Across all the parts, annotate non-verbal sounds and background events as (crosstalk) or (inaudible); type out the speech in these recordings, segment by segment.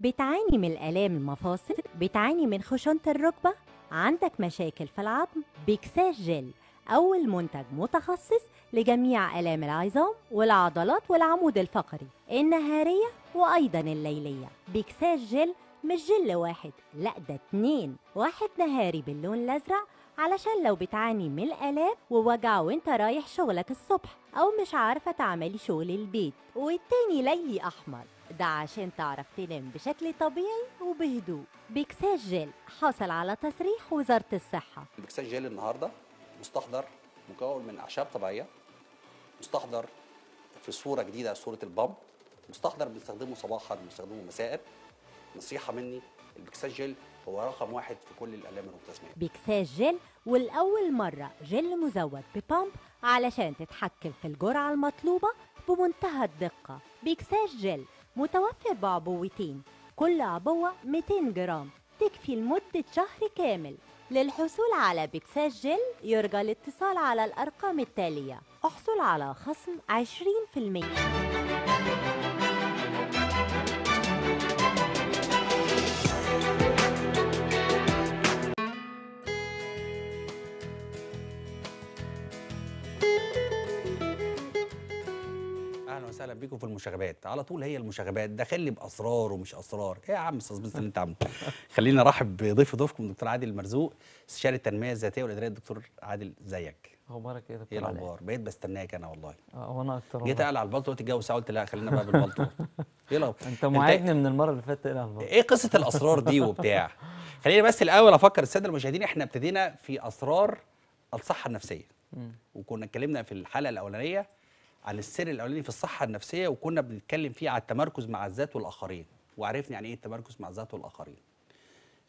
بتعاني من الآلام المفاصل بتعاني من خشونة الركبة عندك مشاكل في العظم بيكساس جل أول منتج متخصص لجميع آلام العظام والعضلات والعمود الفقري النهارية وأيضا الليلية بيكساس جل مش جل واحد لا ده اتنين واحد نهاري باللون الأزرق علشان لو بتعاني من الآلام ووجع وانت رايح شغلك الصبح أو مش عارفة تعملي شغل البيت والتاني ليلي أحمر ده عشان تعرف تنام بشكل طبيعي وبهدوء بيكساج جيل حصل على تصريح وزارة الصحة بيكساج جيل النهاردة مستحضر مكون من أعشاب طبيعية مستحضر في صورة جديدة صورة البامب مستحضر بنستخدمه صباحا بنستخدمه مساء نصيحة مني البكساج جيل هو رقم واحد في كل الآلام المتسمية بيكساج جيل والأول مرة جيل مزود ببامب علشان تتحكم في الجرعة المطلوبة بمنتهى الدقة بيكساج جيل متوفر بعبوتين كل عبوة 200 جرام تكفي لمدة شهر كامل للحصول على بكسات جل يرجى الاتصال على الأرقام التالية احصل على خصم 20% اهلا وسهلا بيكم في المشاغبات على طول هي المشاغبات داخل لي باسرار ومش اسرار ايه يا عم استاذ اللي انت عامله (laughs) خلينا نرحب بضيف ضيفكم دكتور عادل مرزوق استشاري التنميه الذاتيه والاداريه الدكتور عادل زيك اخبارك ايه يا دكتور ايه الاخبار بقيت بستناك انا والله اه وانا اكتر جيت اقلع البلطو قلت الجو ساعه قلت لا خلينا بقى بالبلطو (laughs) ايه الاخبار انت معايدني من المره اللي فاتت ايه ايه قصه الاسرار دي وبتاع (laughs) خلينا بس الاول افكر الساده المشاهدين احنا ابتدينا في اسرار الصحه النفسيه وكنا اتكلمنا في الحلقه الاولانيه على السر الاولاني في الصحه النفسيه وكنا بنتكلم فيه على التمركز مع الذات والاخرين وعرفنا يعني ايه التمركز مع الذات والاخرين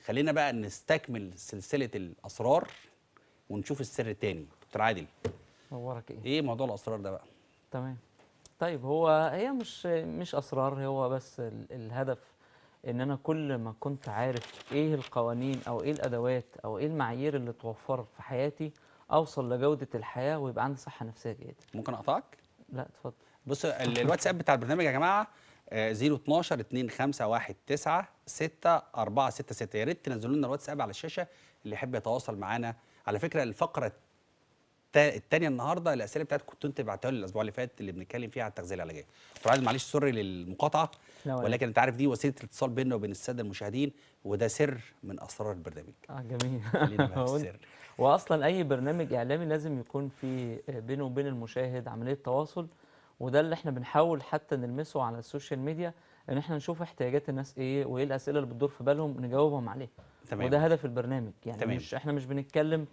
خلينا بقى نستكمل سلسله الاسرار ونشوف السر الثاني دكتور عادل نورك ايه ايه موضوع الاسرار ده بقى تمام طيب هو هي مش مش اسرار هو بس الهدف ان انا كل ما كنت عارف ايه القوانين او ايه الادوات او ايه المعايير اللي توفر في حياتي اوصل لجوده الحياه ويبقى عندي صحه نفسيه جيده ممكن اقطعك لا اتفضل بصوا الواتساب بتاع البرنامج يا جماعه 012 2519 6466 يا ريت تنزلوا لنا الواتساب على الشاشه اللي يحب يتواصل معانا على فكره الفقره الثانيه النهارده الاسئله بتاعتكم كنتوا تبعتوها لي الاسبوع اللي فات اللي بنتكلم فيها على التغذيه العلاجيه. طبعا معلش سوري للمقاطعه ولكن انت عارف دي وسيله الاتصال بيننا وبين الساده المشاهدين وده سر من اسرار البرنامج اه جميل (laughs) واصلا اي برنامج اعلامي لازم يكون في بينه وبين المشاهد عمليه تواصل وده اللي احنا بنحاول حتى نلمسه على السوشيال ميديا ان احنا نشوف احتياجات الناس ايه وايه الاسئله اللي بتدور في بالهم نجاوبهم عليها تمام وده هدف البرنامج يعني تمام. مش احنا مش بنتكلم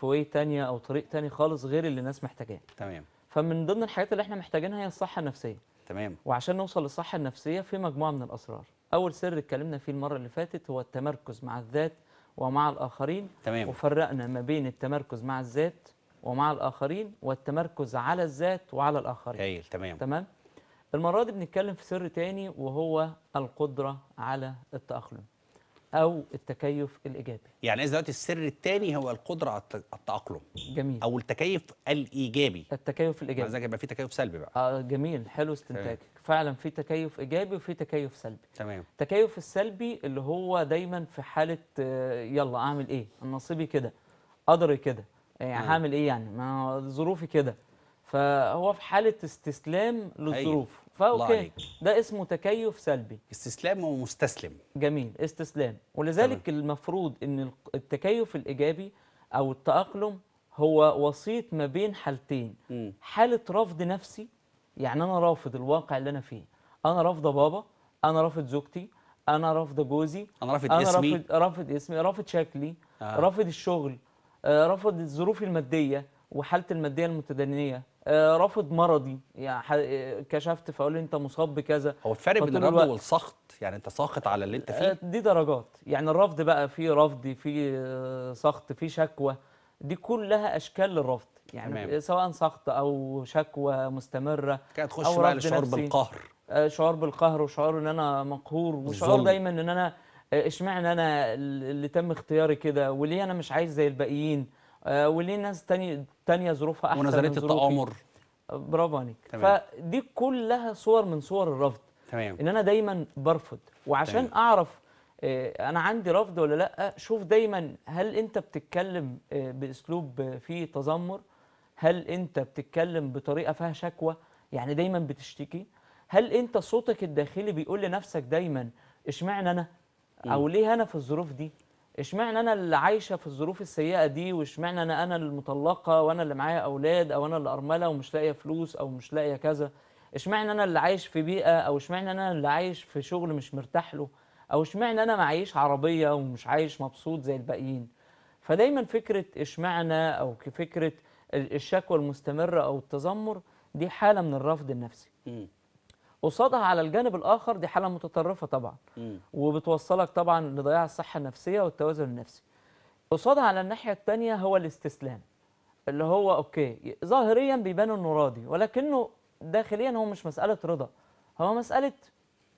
في واي تانية او طريق تاني خالص غير اللي الناس محتاجاه تمام فمن ضمن الحاجات اللي احنا محتاجينها هي الصحه النفسيه تمام وعشان نوصل للصحه النفسيه في مجموعه من الاسرار اول سر اتكلمنا فيه المره اللي فاتت هو التمركز مع الذات ومع الاخرين تمام وفرقنا ما بين التمركز مع الذات ومع الاخرين والتمركز على الذات وعلى الاخرين هايل تمام تمام المره دي بنتكلم في سر تاني وهو القدره على التاقلم او التكيف الايجابي يعني اذا دلوقتي السر الثاني هو القدره على التاقلم جميل او التكيف الايجابي التكيف الايجابي يبقى في تكيف سلبي بقى اه جميل حلو استنتاجك فعلا في تكيف ايجابي وفي تكيف سلبي تمام التكيف السلبي اللي هو دايما في حاله آه، يلا اعمل ايه نصيبي كده قدري كده يعني هعمل ايه يعني ما ظروفي كده فهو في حاله استسلام أيوه. للظروف فاوكي ده اسمه تكيف سلبي استسلام ومستسلم جميل استسلام ولذلك طبعا. المفروض ان التكيف الايجابي او التاقلم هو وسيط ما بين حالتين م. حاله رفض نفسي يعني انا رافض الواقع اللي انا فيه انا رافضه بابا انا رافض زوجتي انا رافضه جوزي انا رافض اسمي رافض رافض اسمي رافض شكلي آه. رافض الشغل آه، رافض الظروف الماديه وحالتي الماديه المتدنيه آه، رافض مرضي يعني كشفت فقالوا لي انت مصاب بكذا هو الفرق بين الرفض والسخط يعني انت ساخط على اللي انت فيه آه، دي درجات يعني الرفض بقى في رفض في سخط في شكوى دي كلها اشكال للرفض يعني تمام. سواء سخط او شكوى مستمره كانت تخش بقى لشعور بالقهر شعور بالقهر وشعور ان انا مقهور وشعور دايما ان انا اشمعنى انا اللي تم اختياري كده وليه انا مش عايز زي الباقيين آه، وليه ناس تانية تانية ظروفها احسن ونظريه التآمر آه، برافو عليك فدي كلها صور من صور الرفض تمام ان انا دايما برفض وعشان تمام. اعرف آه، انا عندي رفض ولا لا شوف دايما هل انت بتتكلم باسلوب فيه تذمر هل انت بتتكلم بطريقه فيها شكوى يعني دايما بتشتكي هل انت صوتك الداخلي بيقول لنفسك دايما اشمعنى انا او ليه انا في الظروف دي اشمعنى انا اللي عايشه في الظروف السيئه دي واشمعنى انا انا المطلقه وانا اللي معايا اولاد او انا اللي ارمله ومش لاقيه فلوس او مش لاقيه كذا اشمعنى انا اللي عايش في بيئه او اشمعنى انا اللي عايش في شغل مش مرتاح له او اشمعنى انا معيش عربيه ومش عايش مبسوط زي الباقيين فدايما فكره اشمعنى او فكره الشكوى المستمره او التذمر دي حاله من الرفض النفسي قصادها على الجانب الاخر دي حاله متطرفه طبعا م. وبتوصلك طبعا لضياع الصحه النفسيه والتوازن النفسي قصادها على الناحيه الثانيه هو الاستسلام اللي هو اوكي ظاهريا بيبان انه راضي ولكنه داخليا هو مش مساله رضا هو مساله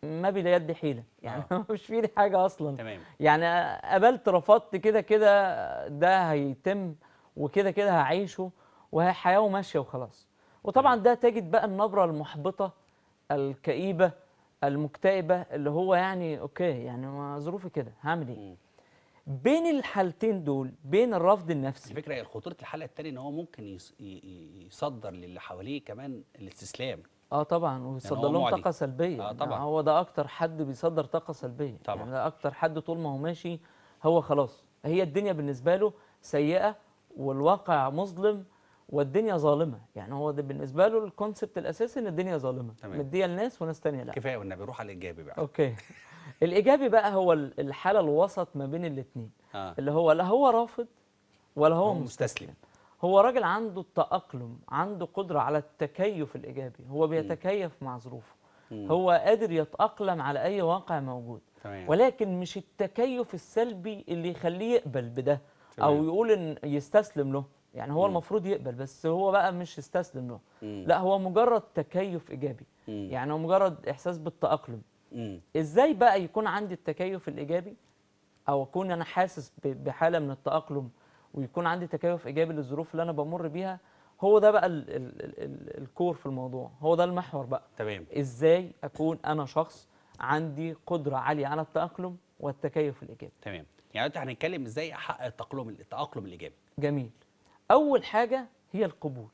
ما بيد حيله (laughs) يعني آه. مش في ايدي حاجه اصلا تمام. يعني قبلت رفضت كده كده ده هيتم وكده كده هعيشه وهي حياه وماشيه وخلاص وطبعا ده تجد بقى النبره المحبطه الكئيبه المكتئبه اللي هو يعني اوكي يعني ما ظروفي كده هعمل ايه؟ بين الحالتين دول بين الرفض النفسي الفكره هي خطوره الحلقه الثانيه ان هو ممكن يصدر للي حواليه كمان الاستسلام اه طبعا ويصدر يعني لهم طاقه سلبيه آه يعني طبعا يعني هو ده اكتر حد بيصدر طاقه سلبيه يعني طبعا يعني ده اكتر حد طول ما هو ماشي هو خلاص هي الدنيا بالنسبه له سيئه والواقع مظلم والدنيا ظالمه يعني هو ده بالنسبه له الكونسبت الاساسي ان الدنيا ظالمه مديه لناس وناس ثانيه لا كفايه والنبي روح على الايجابي بقى اوكي الايجابي بقى هو الحاله الوسط ما بين الاثنين آه. اللي هو لا هو رافض ولا هو, مستسلم. مستسلم هو راجل عنده التاقلم عنده قدره على التكيف الايجابي هو بيتكيف م. مع ظروفه هو قادر يتاقلم على اي واقع موجود تمام. ولكن مش التكيف السلبي اللي يخليه يقبل بده تمام. او يقول ان يستسلم له يعني هو م. المفروض يقبل بس هو بقى مش استسلم له لا هو مجرد تكيف ايجابي م. يعني هو مجرد احساس بالتاقلم م. ازاي بقى يكون عندي التكيف الايجابي او اكون انا حاسس بحاله من التاقلم ويكون عندي تكيف ايجابي للظروف اللي انا بمر بيها هو ده بقى الكور في الموضوع هو ده المحور بقى تمام ازاي اكون انا شخص عندي قدره عاليه على التاقلم والتكيف الايجابي تمام يعني انت هنتكلم ازاي احقق التاقلم التاقلم الايجابي جميل أول حاجة هي القبول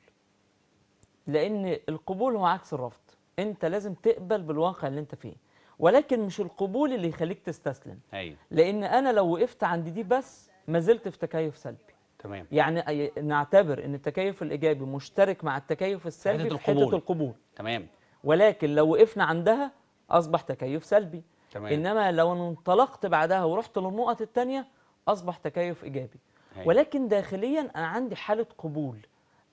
لأن القبول هو عكس الرفض أنت لازم تقبل بالواقع اللي أنت فيه ولكن مش القبول اللي يخليك تستسلم أيوة. لأن أنا لو وقفت عند دي بس ما زلت في تكيف سلبي تمام يعني نعتبر ان التكيف الايجابي مشترك مع التكيف السلبي حتة في حته القبول. القبول تمام ولكن لو وقفنا عندها اصبح تكيف سلبي تمام انما لو انطلقت بعدها ورحت للنقط الثانيه اصبح تكيف ايجابي ولكن داخليا انا عندي حاله قبول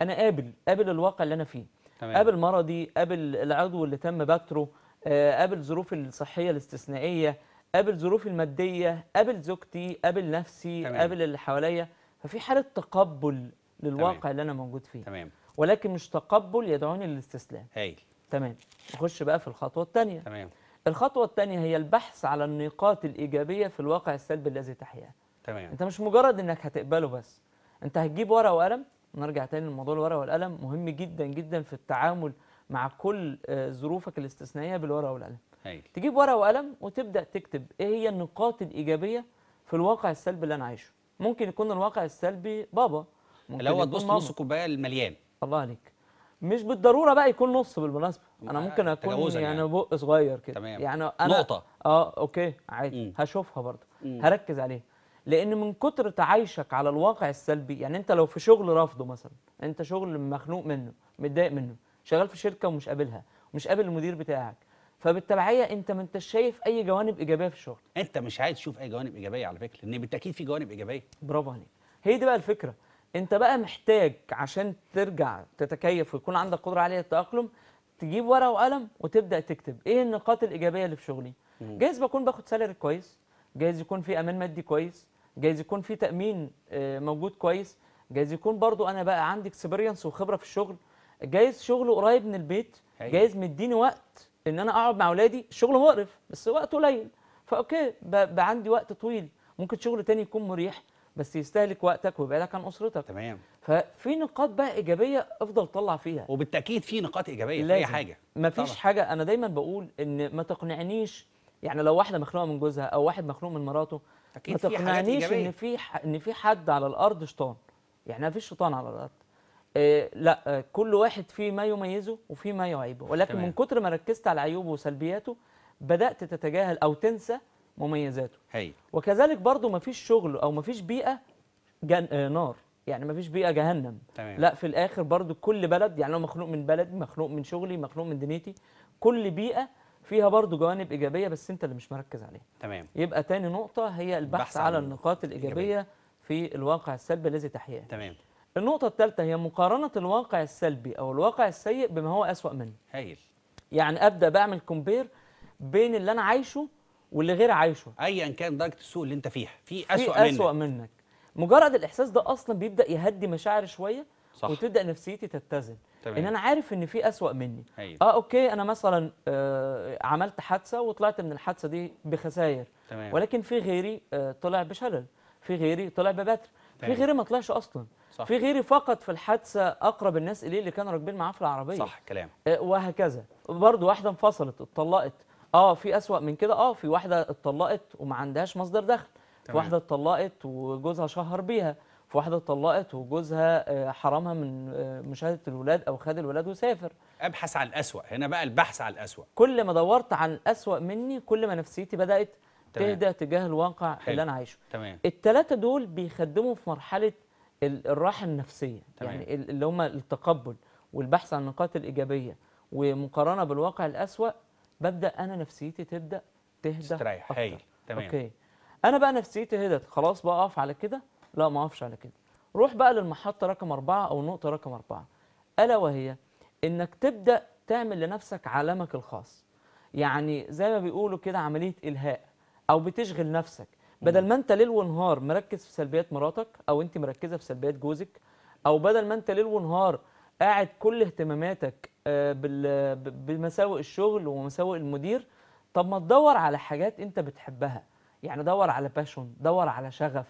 انا قابل قابل الواقع اللي انا فيه تمام. قابل مرضي قابل العضو اللي تم بتره آه، قابل ظروف الصحيه الاستثنائيه قابل ظروفي الماديه قابل زوجتي قابل نفسي قابل اللي حواليا ففي حاله تقبل للواقع تمام. اللي انا موجود فيه تمام ولكن مش تقبل يدعوني للاستسلام هايل تمام نخش بقى في الخطوه الثانيه تمام الخطوه الثانيه هي البحث على النقاط الايجابيه في الواقع السلبي الذي تحياه تمام انت مش مجرد انك هتقبله بس انت هتجيب ورقه وقلم نرجع تاني لموضوع الورقه والقلم مهم جدا جدا في التعامل مع كل آه، ظروفك الاستثنائيه بالورقه والقلم هيل. تجيب ورقه وقلم وتبدا تكتب ايه هي النقاط الايجابيه في الواقع السلبي اللي انا عايشه ممكن يكون الواقع السلبي بابا ممكن لو تبص نص كوبايه المليان الله عليك مش بالضروره بقى يكون نص بالمناسبه انا ممكن آه، اكون يعني, يعني بق صغير كده تمام. يعني انا نقطه اه اوكي عادي هشوفها برضه هركز عليها لان من كتر تعايشك على الواقع السلبي يعني انت لو في شغل رافضه مثلا انت شغل مخنوق منه متضايق منه شغال في شركه ومش قابلها ومش قابل المدير بتاعك فبالتبعيه انت ما انتش شايف اي جوانب ايجابيه في الشغل انت مش عايز تشوف اي جوانب ايجابيه على فكره لان بالتاكيد في جوانب ايجابيه برافو عليك هي دي بقى الفكره انت بقى محتاج عشان ترجع تتكيف ويكون عندك قدره عليه التاقلم تجيب ورقه وقلم وتبدا تكتب ايه النقاط الايجابيه اللي في شغلي جايز بكون باخد سالري كويس جايز يكون في امان مادي كويس جايز يكون في تامين آه، موجود كويس جايز يكون برضو انا بقى عندي اكسبيرينس وخبره في الشغل جايز شغله قريب من البيت حقيقي. جايز مديني وقت ان انا اقعد مع اولادي الشغل مقرف بس وقت قليل فاوكي بقى عندي وقت طويل ممكن شغل تاني يكون مريح بس يستهلك وقتك ويبعدك عن اسرتك تمام ففي نقاط بقى ايجابيه افضل طلع فيها وبالتاكيد في نقاط ايجابيه في اي حاجه مفيش طبعا. حاجه انا دايما بقول ان ما تقنعنيش يعني لو واحده مخنوقه من جوزها او واحد مخنوق من مراته اكيد ما تقنعنيش ان في ح... ان في حد على الارض شيطان يعني ما فيش شيطان على الارض إيه لا كل واحد فيه ما يميزه وفيه ما يعيبه ولكن تمام. من كتر ما ركزت على عيوبه وسلبياته بدات تتجاهل او تنسى مميزاته هي. وكذلك برضو ما فيش شغل او ما فيش بيئه جن... آه نار يعني ما فيش بيئه جهنم تمام. لا في الاخر برضو كل بلد يعني انا مخلوق من بلدي مخلوق من شغلي مخلوق من دنيتي كل بيئه فيها برضو جوانب ايجابيه بس انت اللي مش مركز عليها تمام يبقى تاني نقطه هي البحث, البحث على النقاط الايجابيه في الواقع السلبي الذي تحياه تمام النقطه الثالثه هي مقارنه الواقع السلبي او الواقع السيء بما هو اسوا منه هايل يعني ابدا بعمل كومبير بين اللي انا عايشه واللي غير عايشه ايا كان درجه السوء اللي انت فيها في اسوا منك اسوا منك مجرد الاحساس ده اصلا بيبدا يهدي مشاعري شويه صح. وتبدا نفسيتي تتزن تمام. ان انا عارف ان في اسوا مني أيوة. اه اوكي انا مثلا آه عملت حادثه وطلعت من الحادثه دي بخسائر تمام. ولكن في غيري آه طلع بشلل في غيري طلع ببتر في غيري ما طلعش اصلا صح. في غيري فقط في الحادثه اقرب الناس اليه اللي كانوا راكبين معاه في العربيه صح كلام آه وهكذا برضو واحده انفصلت اتطلقت اه في اسوا من كده اه في واحده اتطلقت وما عندهاش مصدر دخل تمام. في واحده اتطلقت وجوزها شهر بيها في واحده اتطلقت وجوزها آه، حرمها من آه، مشاهده الولاد او خد الولاد وسافر ابحث عن الاسوا هنا بقى البحث عن الاسوا كل ما دورت عن الاسوا مني كل ما نفسيتي بدات تهدى تجاه الواقع حلو. اللي انا عايشه تمام الثلاثه دول بيخدموا في مرحله الراحه النفسيه تمام. يعني اللي هم التقبل والبحث عن النقاط الايجابيه ومقارنه بالواقع الاسوا ببدا انا نفسيتي تبدا تهدى تستريح هايل تمام اوكي انا بقى نفسيتي هدت خلاص بقى اقف على كده لا ما اقفش على كده روح بقى للمحطه رقم أربعة او النقطه رقم أربعة الا وهي انك تبدا تعمل لنفسك عالمك الخاص يعني زي ما بيقولوا كده عمليه الهاء او بتشغل نفسك بدل ما انت ليل ونهار مركز في سلبيات مراتك او انت مركزه في سلبيات جوزك او بدل ما انت ليل ونهار قاعد كل اهتماماتك آه، بمساوئ الشغل ومساوئ المدير طب ما تدور على حاجات انت بتحبها يعني دور على باشون دور على شغف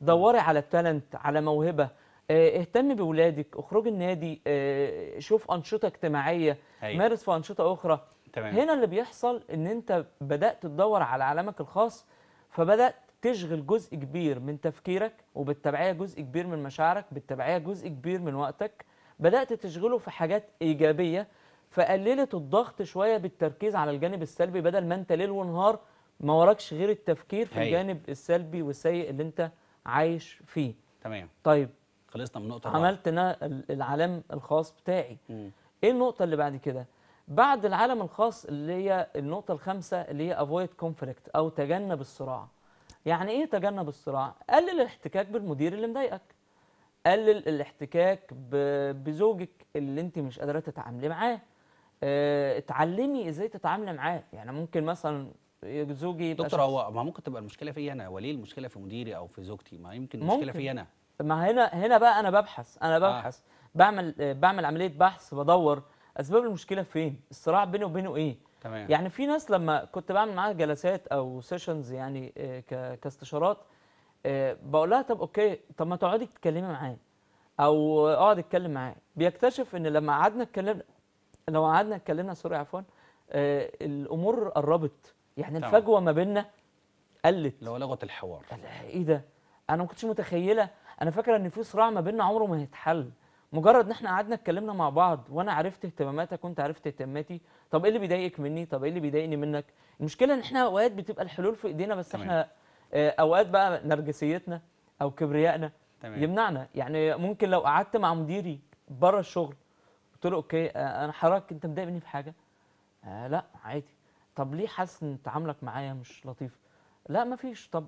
دوري على التالنت على موهبه آه، اهتمي بولادك اخرجي النادي آه، شوف انشطه اجتماعيه أيوة. مارس في انشطه اخرى تمام. هنا اللي بيحصل ان انت بدات تدور على عالمك الخاص فبدات تشغل جزء كبير من تفكيرك وبالتبعيه جزء كبير من مشاعرك بالتبعيه جزء كبير من وقتك بدات تشغله في حاجات ايجابيه فقللت الضغط شويه بالتركيز على الجانب السلبي بدل ما انت ليل ونهار ما وراكش غير التفكير في هي. أيوة. الجانب السلبي والسيء اللي انت عايش فيه تمام طيب خلصنا من نقطه عملت انا العالم الخاص بتاعي م. ايه النقطه اللي بعد كده بعد العالم الخاص اللي هي النقطه الخامسه اللي هي افويد كونفليكت او تجنب الصراع يعني ايه تجنب الصراع قلل الاحتكاك بالمدير اللي مضايقك قلل الاحتكاك بزوجك اللي انت مش قادره تتعاملي معاه آه، اتعلمي ازاي تتعاملي معاه يعني ممكن مثلا زوجي يبقى دكتور هو ما ممكن تبقى المشكله فيا انا وليه المشكله في مديري او في زوجتي ما يمكن المشكله فيا انا ما هنا هنا بقى انا ببحث انا آه. ببحث آه. بعمل بعمل عمليه بحث بدور اسباب المشكله فين الصراع بيني وبينه ايه تمام يعني في ناس لما كنت بعمل معاها جلسات او سيشنز يعني آه، كاستشارات آه، بقول لها طب اوكي طب ما تقعدي تتكلمي معاه او اقعد اتكلم معاه بيكتشف ان لما قعدنا اتكلمنا لو قعدنا اتكلمنا سوري عفوا الامور قربت يعني طبعا. الفجوه ما بيننا قلت لو لغه الحوار ايه ده انا ما كنتش متخيله انا فاكره ان في صراع ما بيننا عمره ما هيتحل مجرد ان احنا قعدنا اتكلمنا مع بعض وانا عرفت اهتماماتك وانت عرفت اهتماماتي طب ايه اللي بيضايقك مني طب ايه اللي بيضايقني منك المشكله ان احنا اوقات بتبقى الحلول في ايدينا بس تمام. احنا آه، اوقات بقى نرجسيتنا او كبريائنا تمام. يمنعنا يعني ممكن لو قعدت مع مديري بره الشغل قلت له اوكي آه، انا حضرتك انت مضايق مني في حاجه آه لا عادي طب ليه حاسس ان تعاملك معايا مش لطيف لا مفيش طب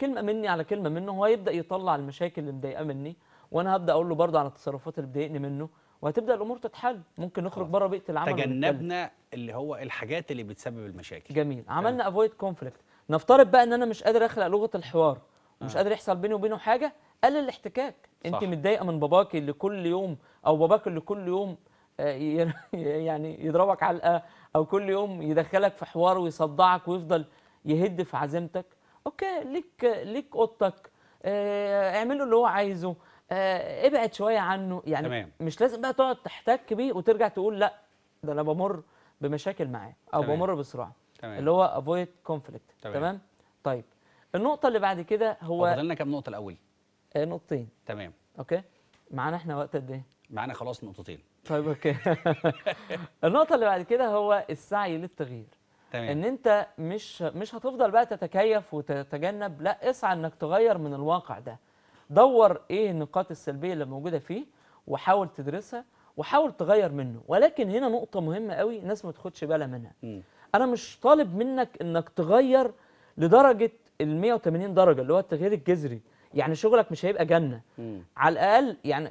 كلمه مني على كلمه منه هو هيبدا يطلع المشاكل اللي مضايقاه مني وانا هبدا اقول له برضه على التصرفات اللي بتضايقني منه وهتبدا الامور تتحل ممكن نخرج بره بيئه العمل تجنبنا اللي هو الحاجات اللي بتسبب المشاكل جميل عملنا افويد كونفليكت نفترض بقى ان انا مش قادر اخلق لغه الحوار ومش آه. قادر يحصل بيني وبينه حاجه قلل الاحتكاك انت متضايقه من باباكي اللي كل يوم او باباك اللي كل يوم آه، (laughs) يعني يضربك علقه او كل يوم يدخلك في حوار ويصدعك ويفضل يهد في عزيمتك اوكي ليك ليك اوضتك آه، اعمله اللي هو عايزه آه، ابعد شويه عنه يعني تمام. مش لازم بقى تقعد تحتك بيه وترجع تقول لا ده انا بمر بمشاكل معاه او تمام. بمر بصراع تمام. اللي هو افويد كونفليكت تمام. تمام طيب النقطه اللي بعد كده هو فاضل لنا كام نقطه الاول نقطتين تمام اوكي معانا احنا وقت قد ايه معانا خلاص نقطتين طيب اوكي (laughs) النقطه اللي بعد كده هو السعي للتغيير تمام. ان انت مش مش هتفضل بقى تتكيف وتتجنب لا اسعى انك تغير من الواقع ده دور ايه النقاط السلبيه اللي موجوده فيه وحاول تدرسها وحاول تغير منه ولكن هنا نقطه مهمه قوي الناس ما تاخدش بالها منها م. انا مش طالب منك انك تغير لدرجه ال 180 درجه اللي هو التغيير الجذري يعني شغلك مش هيبقى جنه مم. على الاقل يعني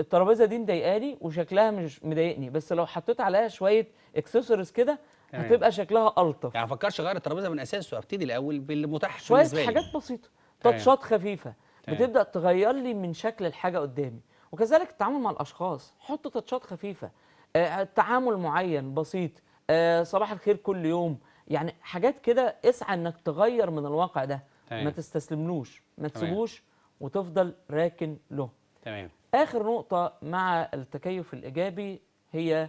الترابيزه دي مضايقاني وشكلها مش مضايقني بس لو حطيت عليها شويه اكسسوارز كده هتبقى شكلها الطف يعني ما افكرش اغير الترابيزه من اساسه ابتدي الاول بالمتاح شويه حاجات بسيطه تاتشات خفيفه بتبدا تغير لي من شكل الحاجه قدامي وكذلك التعامل مع الاشخاص حط تاتشات خفيفه آه تعامل معين بسيط آه صباح الخير كل يوم يعني حاجات كده اسعى انك تغير من الواقع ده تمام. ما تستسلملوش ما تسيبوش وتفضل راكن له تمام اخر نقطه مع التكيف الايجابي هي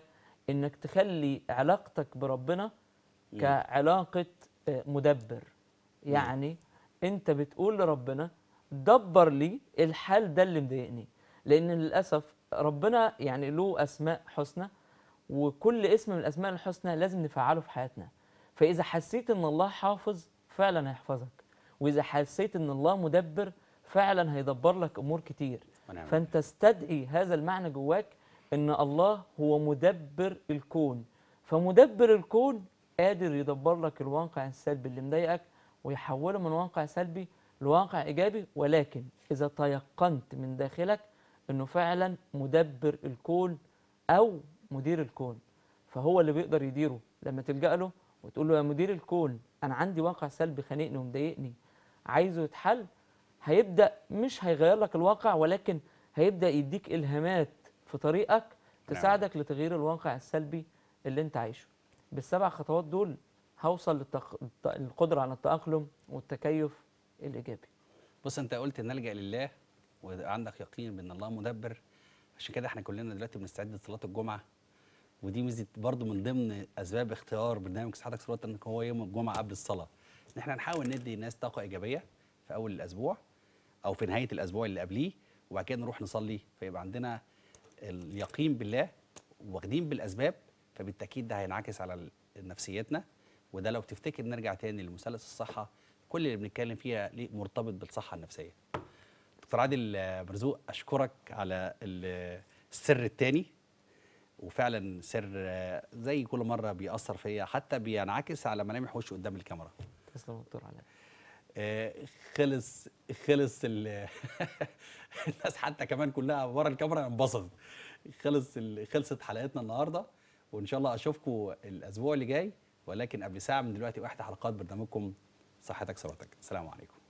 انك تخلي علاقتك بربنا كعلاقه آه، مدبر يعني انت بتقول لربنا دبر لي الحال ده اللي مضايقني لان للاسف ربنا يعني له اسماء حسنى وكل اسم من الاسماء الحسنى لازم نفعله في حياتنا فاذا حسيت ان الله حافظ فعلا هيحفظك واذا حسيت ان الله مدبر فعلا هيدبر لك امور كتير ونعم. فانت استدعي هذا المعنى جواك ان الله هو مدبر الكون فمدبر الكون قادر يدبر لك الواقع السلبي اللي مضايقك ويحوله من واقع سلبي لواقع ايجابي ولكن اذا تيقنت من داخلك انه فعلا مدبر الكون او مدير الكون فهو اللي بيقدر يديره لما تلجأ له وتقول له يا مدير الكون انا عندي واقع سلبي خانقني ومضايقني عايزه يتحل هيبدا مش هيغير لك الواقع ولكن هيبدا يديك الهامات في طريقك نعم. تساعدك لتغيير الواقع السلبي اللي انت عايشه بالسبع خطوات دول هوصل للتق... للقدره على التاقلم والتكيف الايجابي بص انت قلت نلجا لله وعندك يقين بان الله مدبر عشان كده احنا كلنا دلوقتي بنستعد لصلاه الجمعه ودي ميزه برضو من ضمن اسباب اختيار برنامج صحتك صلاه انك هو يوم الجمعه قبل الصلاه ان احنا نحاول ندي الناس طاقه ايجابيه في اول الاسبوع او في نهايه الاسبوع اللي قبليه وبعد كده نروح نصلي فيبقى عندنا اليقين بالله واخدين بالاسباب فبالتاكيد ده هينعكس على نفسيتنا وده لو تفتكر نرجع تاني لمثلث الصحه كل اللي بنتكلم فيها ليه مرتبط بالصحه النفسيه دكتور عادل مرزوق اشكرك على السر الثاني وفعلا سر زي كل مره بيأثر فيا حتى بينعكس على ملامح وشي قدام الكاميرا تسلم دكتور علاء آه، خلص خلص (laughs) الناس حتى كمان كلها ورا الكاميرا انبسطت خلص خلصت حلقتنا النهارده وان شاء الله اشوفكم الاسبوع اللي جاي ولكن قبل ساعه من دلوقتي واحده حلقات برنامجكم صحتك ثروتك السلام عليكم